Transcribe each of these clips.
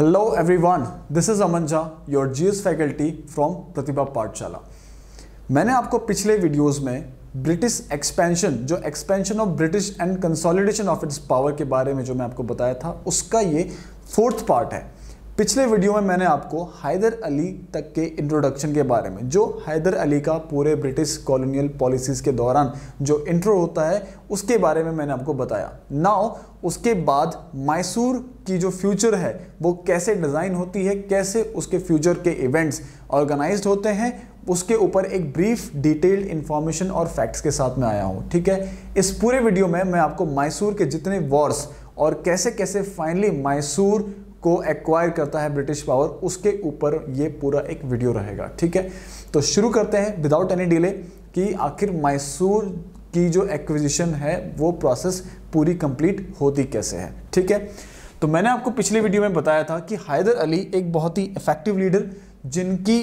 hello everyone this is Aman Jha your GS faculty from Pratibha Pathshala मैंने आपको पिछले वीडियोस में ब्रिटिश एक्सपेंशन जो expansion of British and consolidation of its power के बारे में जो मैं आपको बताया था उसका ये फोर्थ पार्ट है पिछले वीडियो में मैंने आपको हैदर अली तक के इंट्रोडक्शन के बारे में जो हैदर अली का पूरे ब्रिटिश कॉलोनियल पॉलिसीज़ के दौरान जो इंट्रो होता है उसके बारे में मैंने आपको बताया नाउ उसके बाद मैसूर की जो फ्यूचर है वो कैसे डिज़ाइन होती है कैसे उसके फ्यूचर के इवेंट्स ऑर्गेनाइज होते हैं उसके ऊपर एक ब्रीफ डिटेल्ड इन्फॉर्मेशन और फैक्ट्स के साथ में आया हूँ ठीक है इस पूरे वीडियो में मैं आपको मैसूर के जितने वॉर्स और कैसे कैसे फाइनली मैसूर को एक्वायर करता है ब्रिटिश पावर उसके ऊपर ये पूरा एक वीडियो रहेगा ठीक है तो शुरू करते हैं विदाउट एनी डिले कि आखिर मैसूर की जो एक्विजिशन है वो प्रोसेस पूरी कंप्लीट होती कैसे है ठीक है तो मैंने आपको पिछले वीडियो में बताया था कि हैदर अली एक बहुत ही इफेक्टिव लीडर जिनकी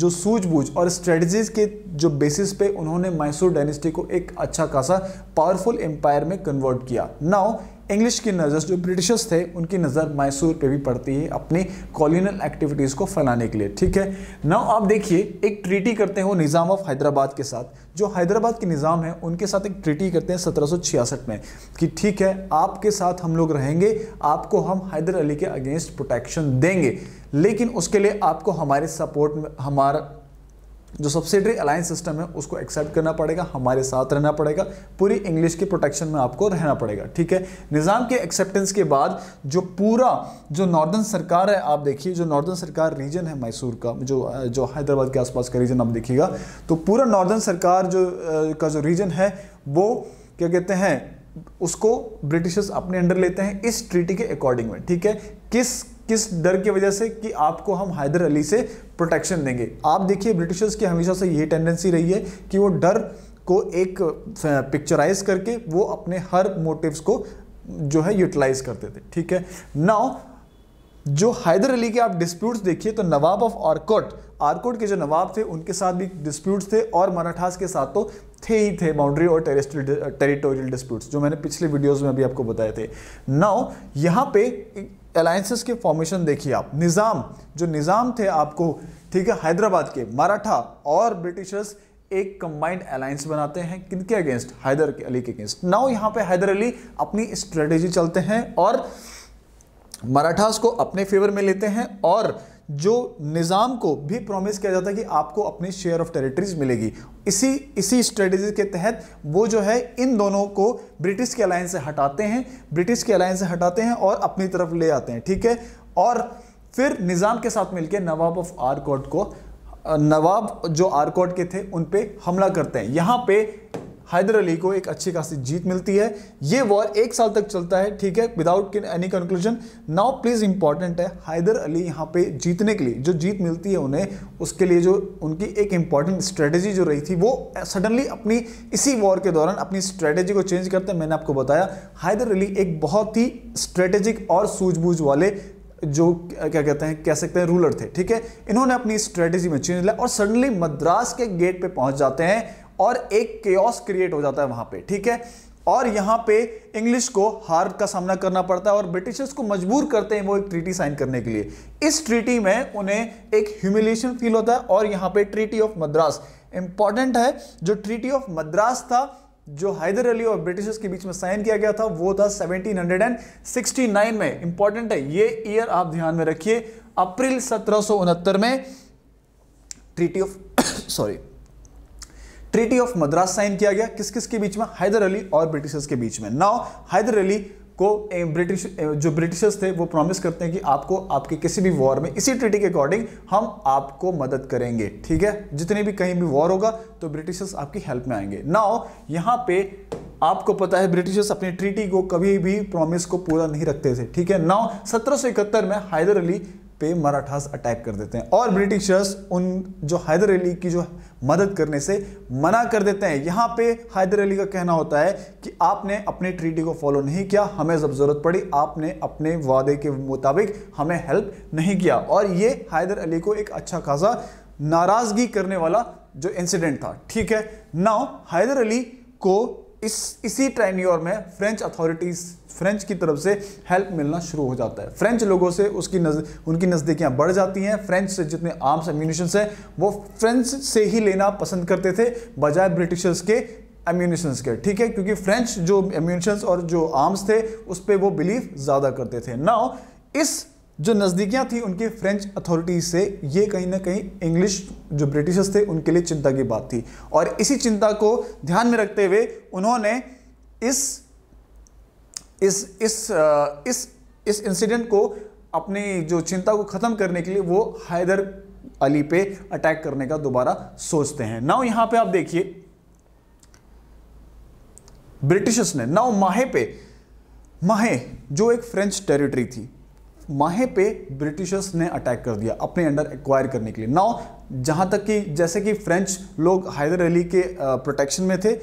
जो सूझबूझ और स्ट्रेटजीज के जो बेसिस पे उन्होंने मैसूर डायनेस्टी को एक अच्छा खासा पावरफुल एम्पायर में कन्वर्ट किया नाउ इंग्लिश की नज़र जो ब्रिटिशर्स थे उनकी नज़र मैसूर पे भी पड़ती है अपनी कॉलोनियल एक्टिविटीज़ को फैलाने के लिए ठीक है नाउ आप देखिए एक ट्रीटी करते हैं वो निज़ाम ऑफ हैदराबाद के साथ जो हैदराबाद के निज़ाम है उनके साथ एक ट्रीटी करते हैं सत्रह में कि ठीक है आपके साथ हम लोग रहेंगे आपको हम हैदर अली के अगेंस्ट प्रोटेक्शन देंगे लेकिन उसके लिए आपको हमारे सपोर्ट में हमारा जो सब्सिडरी अलायंस सिस्टम है उसको एक्सेप्ट करना पड़ेगा हमारे साथ रहना पड़ेगा पूरी इंग्लिश की प्रोटेक्शन में आपको रहना पड़ेगा ठीक है निज़ाम के एक्सेप्टेंस के बाद जो पूरा जो नॉर्दर्न सरकार है आप देखिए जो नॉर्दर्न सरकार रीजन है मैसूर का जो जो हैदराबाद के आसपास का रीजन आप देखिएगा तो पूरा नॉर्दर्न सरकार जो का जो रीजन है वो क्या कहते हैं उसको ब्रिटिशर्स अपने अंडर लेते हैं इस ट्रीटी के अकॉर्डिंग में ठीक है किस किस डर की वजह से कि आपको हम हैदर अली से प्रोटेक्शन देंगे आप देखिए ब्रिटिशर्स की हमेशा से यही टेंडेंसी रही है कि वो डर को एक पिक्चराइज करके वो अपने हर मोटिव्स को जो है यूटिलाइज करते थे ठीक है नाउ जो हैदर अली के आप डिस्प्यूट्स देखिए तो नवाब ऑफ आरकोट आरकोट के जो नवाब थे उनके साथ भी डिस्प्यूट्स थे और मराठास के साथ तो थे ही थे बाउंड्री और टेरिटोरियल डिस्प्यूट्स जो मैंने पिछले वीडियोस में अभी आपको बताए थे नाउ यहाँ पे अलायंसेस के फॉर्मेशन देखिए आप निज़ाम जो निज़ाम थे आपको ठीक है हैदराबाद के मराठा और ब्रिटिशर्स एक कंबाइंड अलायंस बनाते हैं किनके अगेंस्ट हैदर के अली के अगेंस्ट नाउ यहाँ पे हैदर अली अपनी स्ट्रेटेजी चलते हैं और मराठास को अपने फेवर में लेते हैं और जो निज़ाम को भी प्रॉमिस किया जाता है कि आपको अपनी शेयर ऑफ टेरिटरीज मिलेगी इसी इसी स्ट्रेटजी के तहत वो जो है इन दोनों को ब्रिटिश के अलायंस से हटाते हैं ब्रिटिश के अलायंस से हटाते हैं और अपनी तरफ ले आते हैं ठीक है और फिर निज़ाम के साथ मिलकर नवाब ऑफ आरकोट को नवाब जो आरकोट के थे उन पर हमला करते हैं यहाँ पर हैदर अली को एक अच्छी खासी जीत मिलती है ये वॉर एक साल तक चलता है ठीक है without any conclusion now please important है हैदर अली यहाँ पे जीतने के लिए जो जीत मिलती है उन्हें उसके लिए जो उनकी एक इंपॉर्टेंट स्ट्रेटेजी जो रही थी वो सडनली अपनी इसी वॉर के दौरान अपनी स्ट्रेटेजी को चेंज करते हैं मैंने आपको बताया हैदर अली एक बहुत ही स्ट्रेटेजिक और सूझबूझ वाले जो क्या कहते हैं कह सकते हैं रूलर थे ठीक है इन्होंने अपनी स्ट्रेटेजी में चेंज लिया और सडनली मद्रास के गेट पे पहुंच जाते हैं और एक केस क्रिएट हो जाता है वहां पे ठीक है और यहां पे इंग्लिश को हार का सामना करना पड़ता है और ब्रिटिशर्स को मजबूर करते हैं वो एक ट्रीटी साइन करने के लिए इस ट्रीटी में उन्हें एक ह्यूमिलेशन फील होता है और यहां पे ट्रीटी ऑफ मद्रास इंपॉर्टेंट है जो ट्रीटी ऑफ मद्रास था जो हैदर अली और ब्रिटिशर्स के बीच में साइन किया गया था वो था 1769 में इंपॉर्टेंट है ये ईयर आप ध्यान में रखिए अप्रैल सत्रह में treaty of sorry treaty of Madras sign किया गया किस किस के बीच में हैदर अली और ब्रिटिशर्स के बीच में नाउ हैदर अली को ब्रिटिश जो ब्रिटिशर्स थे वो प्रॉमिस करते हैं कि आपको आपके किसी भी वॉर में इसी ट्रिटी के अकॉर्डिंग हम आपको मदद करेंगे ठीक है जितने भी कहीं भी वॉर होगा तो ब्रिटिशर्स आपकी हेल्प में आएंगे नाउ यहाँ पे आपको पता है ब्रिटिशर्स अपनी ट्रीटी को कभी भी प्रॉमिस को पूरा नहीं रखते थे ठीक है नाउ सत्रह में हैदर अली पे मराठास अटैक कर देते हैं और ब्रिटिशर्स उन जो हैदर अली की जो मदद करने से मना कर देते हैं यहाँ पे हैदर अली का कहना होता है कि आपने अपने ट्रीटी को फॉलो नहीं किया हमें जब ज़रूरत पड़ी आपने अपने वादे के मुताबिक हमें हेल्प नहीं किया और ये हैदर अली को एक अच्छा खासा नाराज़गी करने वाला जो इंसिडेंट था ठीक है नाउ हैदर अली को इस इसी ट्रेन्योर में फ्रेंच अथॉरिटीज़ फ्रेंच की तरफ से हेल्प मिलना शुरू हो जाता है फ्रेंच लोगों से उसकी नज, उनकी नज़दीकियाँ बढ़ जाती हैं फ्रेंच से जितने आर्म्स एम्यूनिशंस हैं वो फ्रेंच से ही लेना पसंद करते थे बजाय ब्रिटिशर्स के एम्यूनिशंस के ठीक है क्योंकि फ्रेंच जो एम्यूनिशंस और जो आर्म्स थे उस पर वो बिलीव ज़्यादा करते थे नाउ इस जो नज़दीकियाँ थी उनकी फ्रेंच अथॉरिटीज से ये कहीं ना कहीं इंग्लिश जो ब्रिटिशर्स थे उनके लिए चिंता की बात थी और इसी चिंता को ध्यान में रखते हुए उन्होंने इस इस इस इस इस इंसिडेंट को अपनी जो चिंता को ख़त्म करने के लिए वो हैदर अली पे अटैक करने का दोबारा सोचते हैं नाउ यहां पे आप देखिए ब्रिटिशर्स ने नाउ माहे पे माहे जो एक फ्रेंच टेरिटरी थी माहे पे ब्रिटिशर्स ने अटैक कर दिया अपने अंडर एक्वायर करने के लिए नाउ जहां तक कि जैसे कि फ्रेंच लोग हैदर अली के प्रोटेक्शन में थे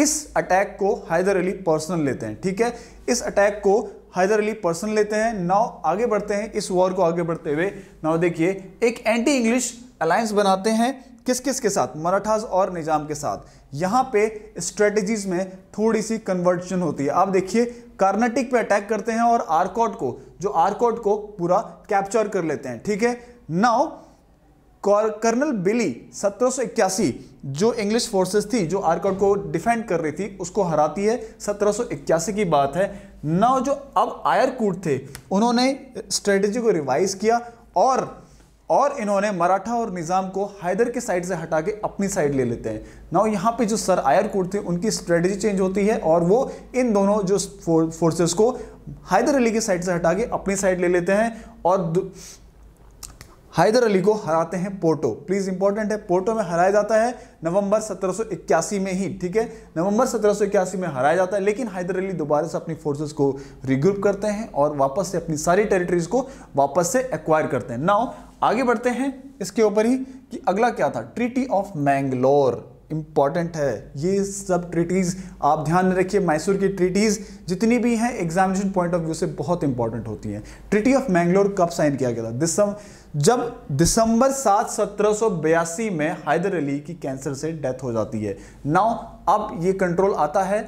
इस अटैक को हैदर अली पर्सनल लेते हैं ठीक है इस अटैक को हैदर अली पर्सनल लेते हैं नाउ आगे बढ़ते हैं इस वॉर को आगे बढ़ते हुए नाउ देखिए एक एंटी इंग्लिश अलायंस बनाते हैं किस किस के साथ मराठास और निज़ाम के साथ यहाँ पे स्ट्रेटजीज में थोड़ी सी कन्वर्जन होती है आप देखिए कार्नाटिक पे अटैक करते हैं और आरकॉट को जो आरकॉट को पूरा कैप्चर कर लेते हैं ठीक है नाउ कर्नल बिली सत्रह जो इंग्लिश फोर्सेस थी जो आर्कआउट को डिफेंड कर रही थी उसको हराती है सत्रह की बात है नौ जो अब आयरकूट थे उन्होंने स्ट्रेटजी को रिवाइज किया और और इन्होंने मराठा और निज़ाम को हैदर के साइड से हटा के अपनी साइड ले लेते हैं ना यहाँ पे जो सर आयरकूट थे उनकी स्ट्रेटजी चेंज होती है और वो इन दोनों जो फोर्सेस को हैदर अली के साइड से हटा के अपनी साइड ले लेते हैं और हैदर अली को हराते हैं पोर्टो प्लीज़ इंपॉर्टेंट है पोर्टो में हराया जाता है नवंबर 1781 में ही ठीक है नवंबर 1781 में हराया जाता है लेकिन हैदर अली दोबारा से अपनी फोर्सेस को रिग्रुप करते हैं और वापस से अपनी सारी टेरिटरीज को वापस से एक्वायर करते हैं नाउ आगे बढ़ते हैं इसके ऊपर ही कि अगला क्या था ट्रीटी ऑफ मैंगलोर इम्पॉर्टेंट है ये सब ट्रिटीज़ आप ध्यान में रखिए मैसूर की ट्रिटीज़ जितनी भी हैं एग्जामिनेशन पॉइंट ऑफ व्यू से बहुत इंपॉर्टेंट होती हैं ट्रिटी ऑफ मैंगलोर कब साइन किया गया था दिसम जब दिसंबर सात सत्रह में हैदर अली की कैंसर से डेथ हो जाती है नाउ अब ये कंट्रोल आता है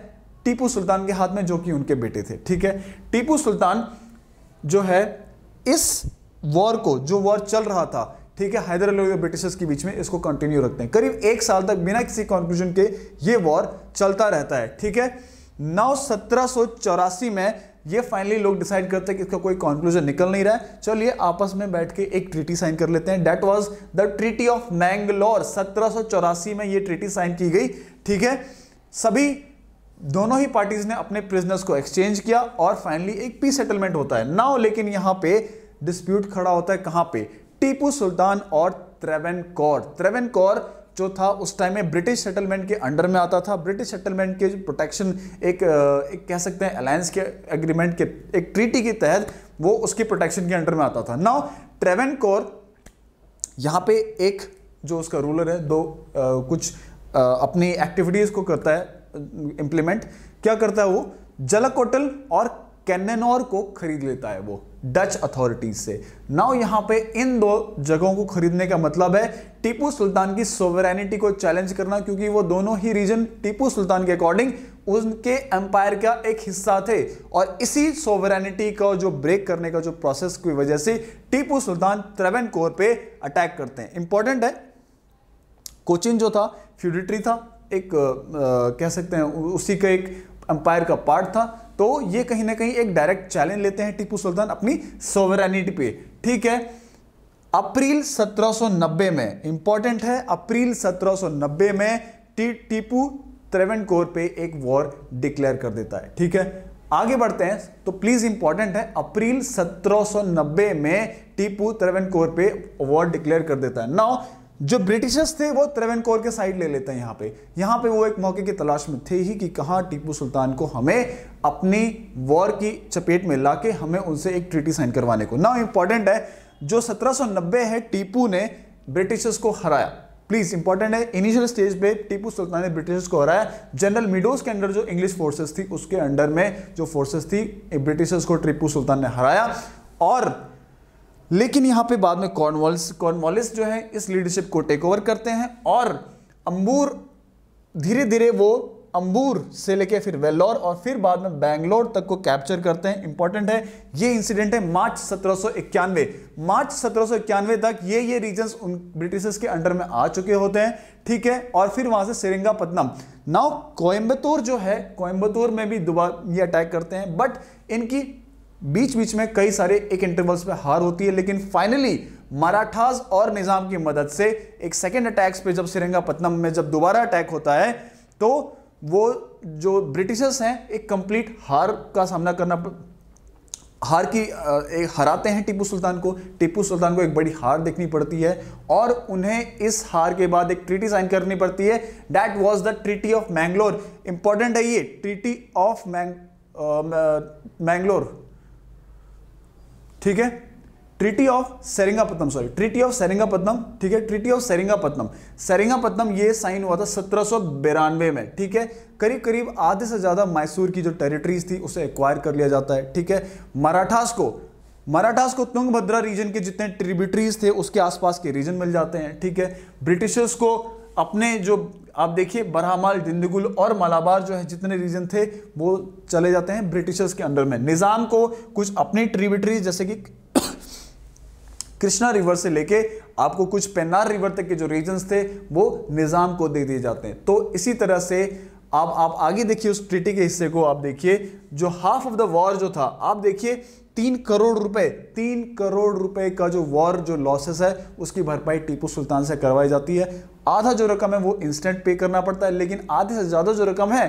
टीपू सुल्तान के हाथ में जो कि उनके बेटे थे ठीक है टीपू सुल्तान जो है इस वॉर को जो वॉर चल रहा था ठीक है हैदर अली और ब्रिटिशर्स के बीच में इसको कंटिन्यू रखते हैं करीब एक साल तक बिना किसी कॉन्क्लूजन के ये वॉर चलता रहता है ठीक है नौ सत्रह में ये फाइनली लोग डिसाइड करते हैं कि इसका कोई कॉन्क्लूजन निकल नहीं रहा है चलिए आपस में बैठ के एक ट्रीटी साइन कर लेते हैं that was the treaty of Mangalore सत्रह में ये ट्रीटी साइन की गई ठीक है सभी दोनों ही पार्टीज ने अपने प्रिजनर्स को एक्सचेंज किया और फाइनली एक पी सेटलमेंट होता है नाउ लेकिन यहां पे डिस्प्यूट खड़ा होता है कहां पे टीपू सुल्तान और त्रेवन कौर जो था उस टाइम में ब्रिटिश सेटलमेंट के अंडर में आता था ब्रिटिश सेटलमेंट के प्रोटेक्शन एक, एक कह सकते हैं अलायंस के एग्रीमेंट के एक ट्रीटी के तहत वो उसकी प्रोटेक्शन के अंडर में आता था नाउ कौर यहाँ पे एक जो उसका रूलर है दो आ, कुछ आ, अपनी एक्टिविटीज़ को करता है इम्प्लीमेंट क्या करता है वो जलाकोटल और कैनोर को खरीद लेता है वो डच अथॉरिटीज से नाउ यहां पे इन दो जगहों को खरीदने का मतलब है टीपू सुल्तान की सोवरेनिटी को चैलेंज करना क्योंकि वो दोनों ही रीजन टीपू सुल्तान के अकॉर्डिंग उनके एम्पायर का एक हिस्सा थे और इसी सोवरेनिटी का जो ब्रेक करने का जो प्रोसेस की वजह से टीपू सुल्तान त्रेवन कोर पे अटैक करते हैं इंपॉर्टेंट है कोचिन जो था फ्यूडिटरी था एक आ, कह सकते हैं उसी का एक एम्पायर का पार्ट था तो ये कहीं ना कहीं एक डायरेक्ट चैलेंज लेते हैं टीपू सुल्तान अपनी सोवरेनिटी पे ठीक है अप्रैल 1790 में इंपॉर्टेंट है अप्रैल 1790 में टी, टीपू कोर पे एक वॉर डिक्लेयर कर देता है ठीक है आगे बढ़ते हैं तो प्लीज इंपॉर्टेंट है अप्रैल 1790 में टीपू कोर पे वॉर डिक्लेयर कर देता है नाउ जो ब्रिटिशर्स थे वो कोर के साइड ले लेते हैं यहाँ पे यहाँ पे वो एक मौके की तलाश में थे ही कि कहाँ टीपू सुल्तान को हमें अपनी वॉर की चपेट में ला के हमें उनसे एक ट्रीटी साइन करवाने को नाउ इंपॉर्टेंट है जो 1790 है टीपू ने ब्रिटिशर्स को हराया प्लीज इंपॉर्टेंट है इनिशियल स्टेज पे टीपू सुल्तान ने ब्रिटिशर्स को हराया जनरल मिडोज के अंडर जो इंग्लिश फोर्सेस थी उसके अंडर में जो फोर्सेस थी ब्रिटिशर्स को टीपू सुल्तान ने हराया और लेकिन यहाँ पे बाद में कॉर्नवॉल्स कॉर्नवॉलिस जो है इस लीडरशिप को टेक ओवर करते हैं और अम्बूर धीरे धीरे वो अम्बूर से लेके फिर वेल्लोर और फिर बाद में बैंगलोर तक को कैप्चर करते हैं इंपॉर्टेंट है ये इंसिडेंट है मार्च सत्रह मार्च सत्रह तक ये ये रीजन उन ब्रिटिशर्स के अंडर में आ चुके होते हैं ठीक है और फिर वहां से सिरिंगापतनम नाउ कोयम्बतूर जो है कोयम्बतूर में भी दोबारा ये अटैक करते हैं बट इनकी बीच बीच में कई सारे एक इंटरवल्स पे हार होती है लेकिन फाइनली मराठास और निज़ाम की मदद से एक सेकेंड अटैक्स पे जब श्रीरंगापत्तनम में जब दोबारा अटैक होता है तो वो जो ब्रिटिशर्स हैं एक कंप्लीट हार का सामना करना हार की एक हराते हैं टीपू सुल्तान को टीपू सुल्तान को एक बड़ी हार देखनी पड़ती है और उन्हें इस हार के बाद एक ट्रीटी साइन करनी पड़ती है that was the treaty of Mangalore important है ये ट्रीटी ऑफ मैंग मैंगलोर ठीक है treaty of Seringapatam sorry treaty of Seringapatam ठीक है ट्रिटी ऑफ सेरिंगापत्नम सेरिंगापत्नम ये साइन हुआ था सत्रह में ठीक है करीब करीब आधे से ज्यादा मैसूर की जो टेरिटरीज थी उसे एक्वायर कर लिया जाता है ठीक है मराठास को मराठास को तुंगभद्रा रीजन के जितने ट्रिब्यूटरीज थे उसके आसपास के रीजन मिल जाते हैं ठीक है ब्रिटिशर्स को अपने जो आप देखिए बरहमाल डिंदगुल और मलाबार जो है जितने रीजन थे वो चले जाते हैं ब्रिटिशर्स के अंडर में निज़ाम को कुछ अपनी ट्रिबिटरीज जैसे कि कृष्णा रिवर से लेके आपको कुछ पेन्नार रिवर तक के जो रीजन्स थे वो निज़ाम को दे दिए जाते हैं तो इसी तरह से आप आप आगे देखिए उस ट्रिटी के हिस्से को आप देखिए जो हाफ ऑफ द वॉर जो था आप देखिए तीन करोड़ रुपए तीन करोड़ रुपए का जो वॉर जो लॉसेस है उसकी भरपाई टीपू सुल्तान से करवाई जाती है आधा जो रकम है वो इंस्टेंट पे करना पड़ता है लेकिन आधे से ज़्यादा जो रकम है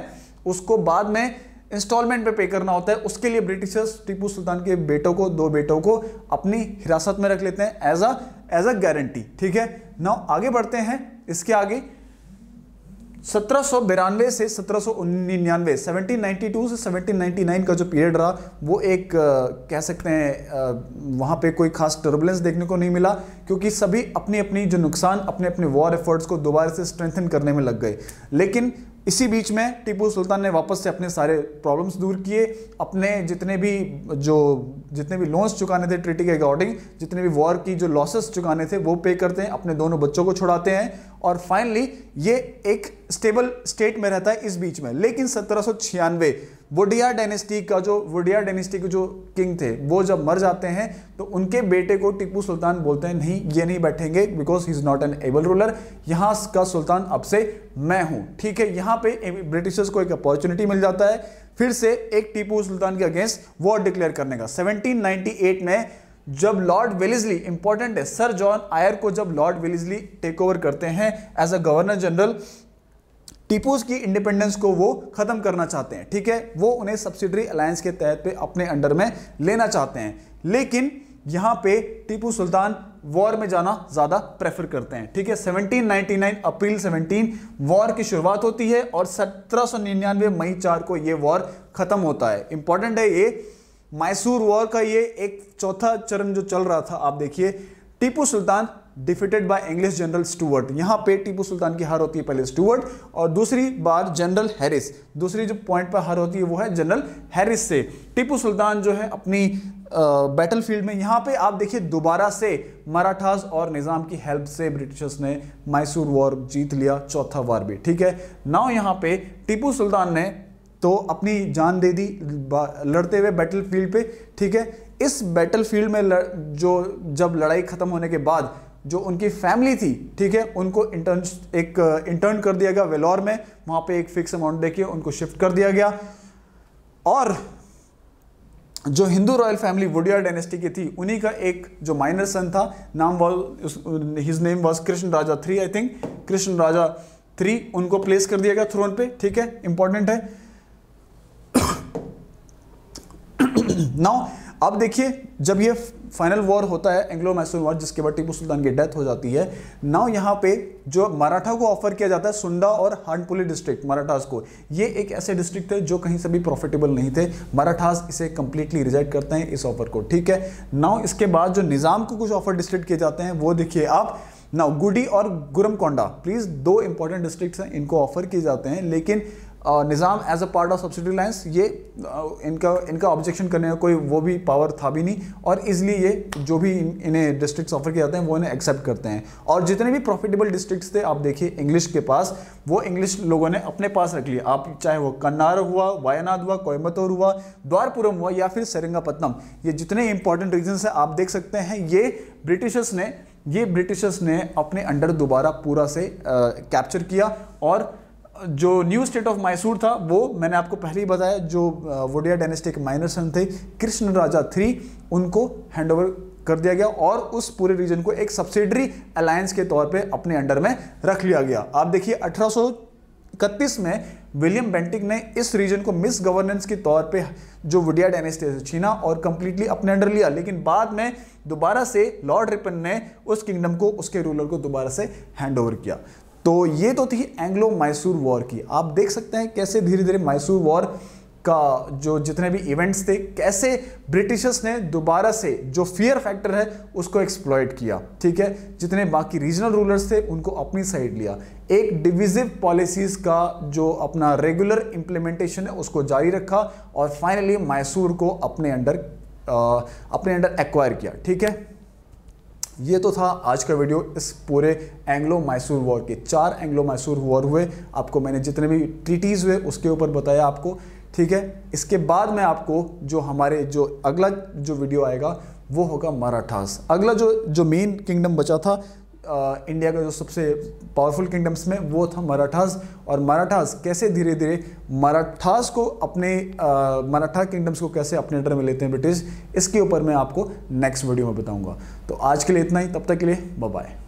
उसको बाद में इंस्टॉलमेंट पे पे करना होता है उसके लिए ब्रिटिशर्स टीपू सुल्तान के बेटों को दो बेटों को अपनी हिरासत में रख लेते हैं as a as a guarantee ठीक है ना आगे बढ़ते हैं इसके आगे सत्रह से सत्रह सौ से सेवनटीन का जो पीरियड रहा वो एक आ, कह सकते हैं वहाँ पे कोई खास टर्बुलेंस देखने को नहीं मिला क्योंकि सभी अपनी अपनी जो नुकसान अपने अपने वॉर एफर्ट्स को दोबारा से स्ट्रेंथन करने में लग गए लेकिन इसी बीच में टीपू सुल्तान ने वापस से अपने सारे प्रॉब्लम्स दूर किए अपने जितने भी जो जितने भी लोन्स चुकाने थे ट्रिटी के अकॉर्डिंग जितने भी वॉर की जो लॉसेस चुकाने थे वो पे करते हैं अपने दोनों बच्चों को छुड़ाते हैं और फाइनली ये एक स्टेबल स्टेट में रहता है इस बीच में लेकिन सत्रह वुडिया डायनेस्टी का जो वुडिया डायनेस्टी के जो किंग थे वो जब मर जाते हैं तो उनके बेटे को टीपू सुल्तान बोलते हैं नहीं ये नहीं बैठेंगे because he is not an able ruler यहाँ का सुल्तान अब से मैं हूँ ठीक है यहाँ पे ब्रिटिशर्स को एक अपॉर्चुनिटी मिल जाता है फिर से एक टीपू सुल्तान के अगेंस्ट वॉर डिक्लेयर करने का सेवनटीन में जब लॉर्ड वेलिजली इंपॉर्टेंट है सर जॉन आयर को जब लॉर्ड वेलिजली टेक ओवर करते हैं as a governor general Tipu's की इंडिपेंडेंस को वो खत्म करना चाहते हैं ठीक है वो उन्हें सब्सिडरी अलायंस के तहत पे अपने अंडर में लेना चाहते हैं लेकिन यहाँ पे टीपू सुल्तान वॉर में जाना ज़्यादा प्रेफर करते हैं ठीक है 1799 अप्रैल 17 वॉर की शुरुआत होती है और 1799 मई चार को ये वॉर ख़त्म होता है इंपॉर्टेंट है ये मैसूर वॉर का ये एक चौथा चरण जो चल रहा था आप देखिए Tipu Sultan defeated by English general Stuart यहाँ पे टीपू सुल्तान की हार होती है पहले स्टूवर्ट और दूसरी बार जनरल हैरिस दूसरी जो पॉइंट पर हार होती है वो है जनरल हैरिस से टीपू सुल्तान जो है अपनी बैटल uh, फील्ड में यहाँ पे आप देखिए दोबारा से मराठास और निज़ाम की हेल्प से ब्रिटिशर्स ने मैसूर वॉर जीत लिया चौथा वार भी ठीक है नाउ यहाँ पे टीपू सुल्तान ने तो अपनी जान दे दी लड़ते हुए बैटल फील्ड पे ठीक है इस बैटल फील्ड में लड़, जो जब लड़ाई ख़त्म होने के बाद जो उनकी फैमिली थी ठीक है उनको इंटर्न एक इंटर्न uh, कर दिया गया वेलोर में वहां पे एक फिक्स अमाउंट देके उनको शिफ्ट कर दिया गया और जो Hindu royal family Wodeyar dynasty की थी उन्हीं का एक जो माइनर सन था नाम well his name was Krishna Raja three I think Krishna Raja three उनको प्लेस कर दिया गया थ्रोन पे ठीक है इंपॉर्टेंट है नाउ अब देखिए जब ये फाइनल वॉर होता है एंग्लो मैसूर वॉर जिसके बाद टीपू सुल्तान की डेथ हो जाती है नाउ यहाँ पे जो मराठा को ऑफर किया जाता है सुंडा और हांडपुली डिस्ट्रिक्ट मराठास को ये एक ऐसे डिस्ट्रिक्ट थे जो कहीं से भी प्रॉफिटेबल नहीं थे मराठास इसे कंप्लीटली रिजेक्ट करते हैं इस ऑफर को ठीक है नाउ इसके बाद जो निज़ाम को कुछ ऑफर डिस्ट्रिक्ट किए जाते हैं वो देखिए आप नाउ गुडी और गुरमकोंडा प्लीज़ दो इंपॉर्टेंट डिस्ट्रिक्ट हैं इनको ऑफर किए जाते हैं लेकिन Nizam as a part of subsidy lines ये इनका इनका ऑब्जेक्शन करने का कोई वो भी पावर था भी नहीं और इसलिए ये जो भी इन, इन्हें डिस्ट्रिक्ट ऑफर किए जाते हैं वो इन्हें एक्सेप्ट करते हैं और जितने भी प्रॉफिटेबल डिस्ट्रिक्ट थे आप देखिए इंग्लिश के पास वो इंग्लिश लोगों ने अपने पास रख लिया आप चाहे वो कन्नार हुआ वायानाद हुआ कोयम्बतूर हुआ द्वारपुरम हुआ या फिर सरंगापत्तनम ये जितने इंपॉर्टेंट रीजन हैं आप देख सकते हैं ये ब्रिटिशर्स ने ये ब्रिटिशर्स ने अपने अंडर दोबारा पूरा से कैप्चर किया और जो न्यू स्टेट ऑफ मैसूर था वो मैंने आपको पहले ही बताया जो वोडिया डायनेस्टी के माइनर सन थे कृष्ण राजा थ्री उनको हैंड ओवर कर दिया गया और उस पूरे रीजन को एक सब्सिडरी अलायंस के तौर पे अपने अंडर में रख लिया गया आप देखिए अठारह में विलियम बेंटिक ने इस रीजन को मिस गवर्नेंस के तौर पे जो वुडिया डायनेस्टी से छीना और कंप्लीटली अपने अंडर लिया लेकिन बाद में दोबारा से लॉर्ड रिपन ने उस किंगडम को उसके रूलर को दोबारा से हैंड ओवर किया तो ये तो थी एंग्लो मैसूर वॉर की आप देख सकते हैं कैसे धीरे धीरे मैसूर वॉर का जो जितने भी इवेंट्स थे कैसे ब्रिटिशर्स ने दोबारा से जो फियर फैक्टर है उसको एक्सप्लॉयट किया ठीक है जितने बाकी रीजनल रूलर्स थे उनको अपनी साइड लिया एक डिविजिव पॉलिसीज़ का जो अपना रेगुलर इम्प्लीमेंटेशन है उसको जारी रखा और फाइनली मैसूर को अपने अंडर आ, अपने अंडर एक्वायर किया ठीक है ये तो था आज का वीडियो इस पूरे एंग्लो मैसूर वॉर के चार एंग्लो मैसूर वॉर हुए आपको मैंने जितने भी ट्रीटीज़ हुए उसके ऊपर बताया आपको ठीक है इसके बाद में आपको जो हमारे जो अगला जो वीडियो आएगा वो होगा मराठास अगला जो जो मेन किंगडम बचा था इंडिया का जो सबसे पावरफुल किंगडम्स में वो था मराठास और मराठास कैसे धीरे धीरे मराठास को अपने मराठा किंगडम्स को कैसे अपने अंडर में लेते हैं ब्रिटिश इसके ऊपर मैं आपको नेक्स्ट वीडियो में बताऊंगा तो आज के लिए इतना ही तब तक के लिए बाय